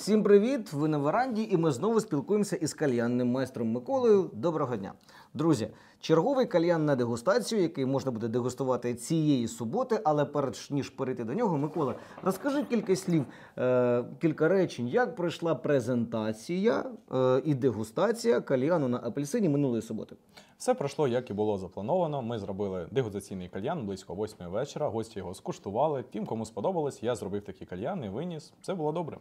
Всім привіт! Ви на веранді, і ми знову спілкуємося із кальянним майстром Миколою. Доброго дня, друзі! Черговий кальян на дегустацію, який можна буде дегустувати цієї суботи, але перш ніж перейти до нього, Микола, розкажи кілька слів, е, кілька речень, як пройшла презентація е, і дегустація кальяну на апельсині минулої суботи. Все пройшло, як і було заплановано. Ми зробили дегустаційний кальян близько восьмої вечора. Гості його скуштували. Тим, кому сподобалось, я зробив такі кальяни, виніс. Все було добре.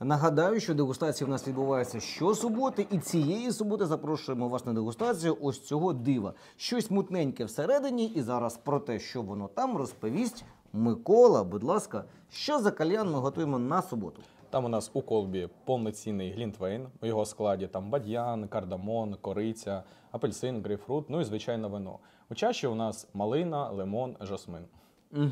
Нагадаю, що дегустація в нас відбувається щосуботи, і цієї суботи запрошуємо вас на дегустацію ось цього дива. Щось мутненьке всередині, і зараз про те, що воно там, розповість Микола. Будь ласка, що за кальян ми готуємо на суботу? Там у нас у колбі повноцінний глінтвейн. У його складі там бадьян, кардамон, кориця, апельсин, грейпфрут, ну і звичайно вино. У чаші у нас малина, лимон, жасмин. Угу.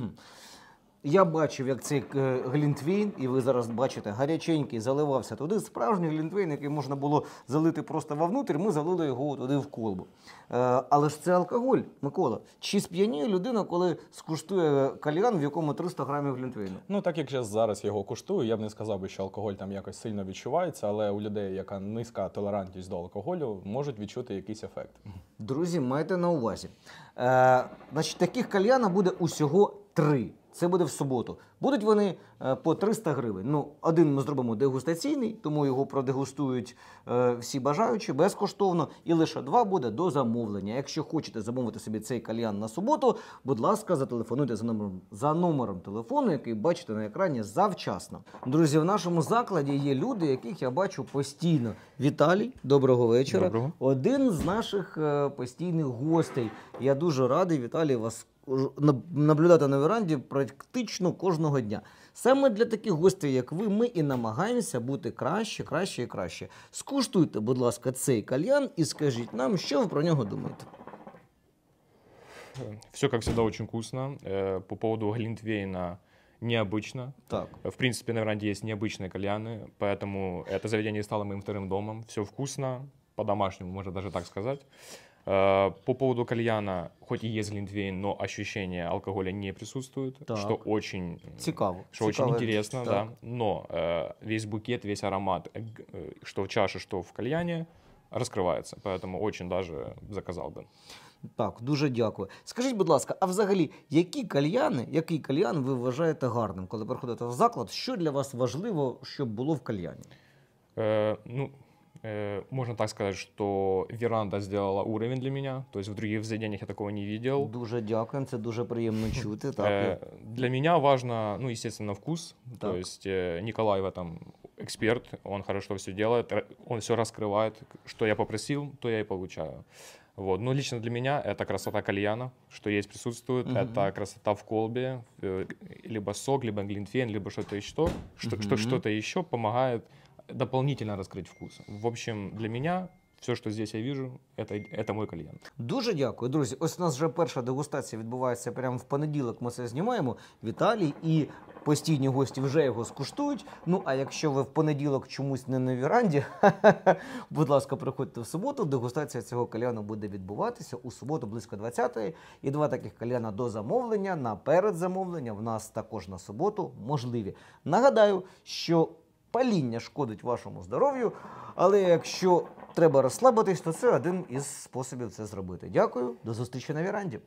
Я бачив, як цей е, глінтвейн, і ви зараз бачите, гаряченький заливався туди. Справжній глінтвейн, який можна було залити просто вовнутрь, ми залили його туди в колбу. Е, але ж це алкоголь, Микола. Чи сп'яніє людина, коли скуштує кальян, в якому 300 грамів глінтвейну? Ну так як я зараз його куштую, я б не сказав би, що алкоголь там якось сильно відчувається, але у людей, яка низька толерантність до алкоголю, можуть відчути якийсь ефект. Друзі, майте на увазі. Е, значить, Таких кальяна буде усього три. Це буде в суботу. Будуть вони е, по 300 гривень. Ну, один ми зробимо дегустаційний, тому його продегустують е, всі бажаючі безкоштовно. І лише два буде до замовлення. Якщо хочете замовити собі цей кальян на суботу, будь ласка, зателефонуйте за номером за номером телефону, який бачите на екрані завчасно. Друзі, в нашому закладі є люди, яких я бачу постійно. Віталій, доброго вечора. Доброго. Один з наших е, постійних гостей. Я дуже радий, Віталій, вас наблюдати на веранді практично кожного дня. Саме для таких гостей, як ви, ми і намагаємося бути краще, краще і краще. Скуштуйте, будь ласка, цей кальян і скажіть нам, що ви про нього думаєте. Все, как всегда, очень вкусно. Э, по поводу Глинтвейна необычно. Так. В принципе, на веранде есть необычные кальяны, поэтому это заведение стало моим вторым домом. Все вкусно, по-домашнему, можно даже так сказать. Е, по поводу кальяна, хоть и есть глинтвейн, но ощущение алкоголя не присутствует, так. что очень Цикаво. что Цикаво. очень интересно, так. да. Но э, весь букет, весь аромат, э, э что в чаше, что в кальяне, раскривається. Поэтому очень даже заказав би. Так, дуже дякую. Скажіть, будь ласка, а взагалі, які кальяни, який кальян ви вважаєте гарним, коли приходите в заклад? Що для вас важливо, щоб було в кальяні? Е, ну, Э, можно так сказать, что веранда сделала уровень для меня то есть в других заведениях я такого не видел дуже дякую, это дуже приємно хм. чути э, так. для меня важно ну естественно вкус так. то есть э, Николай в этом эксперт он хорошо все делает он все раскрывает что я попросил то я и получаю вот. Но лично для меня это красота кальяна, что есть присутствует. Угу. Это красота в колбе, либо сок, либо глинтвейн, либо что-то еще, что, угу. что, что-то еще помогает дополнительно раскрыть вкус. В общем, для мене все, що здесь я вижу, это, это мой кальян. Дуже дякую, друзі. Ось у нас вже перша дегустація відбувається прямо в понеділок. Ми це знімаємо. Віталій і постійні гості вже його скуштують. Ну а якщо ви в понеділок чомусь не на віранді, будь ласка, приходьте в суботу. Дегустація цього кальяну буде відбуватися у суботу, близько 20-ї. І два таких кальяна до замовлення на передзамовлення в нас також на суботу можливі. Нагадаю, що паління шкодить вашому здоров'ю, але якщо треба розслабитись, то це один із способів це зробити. Дякую, до зустрічі на віранді.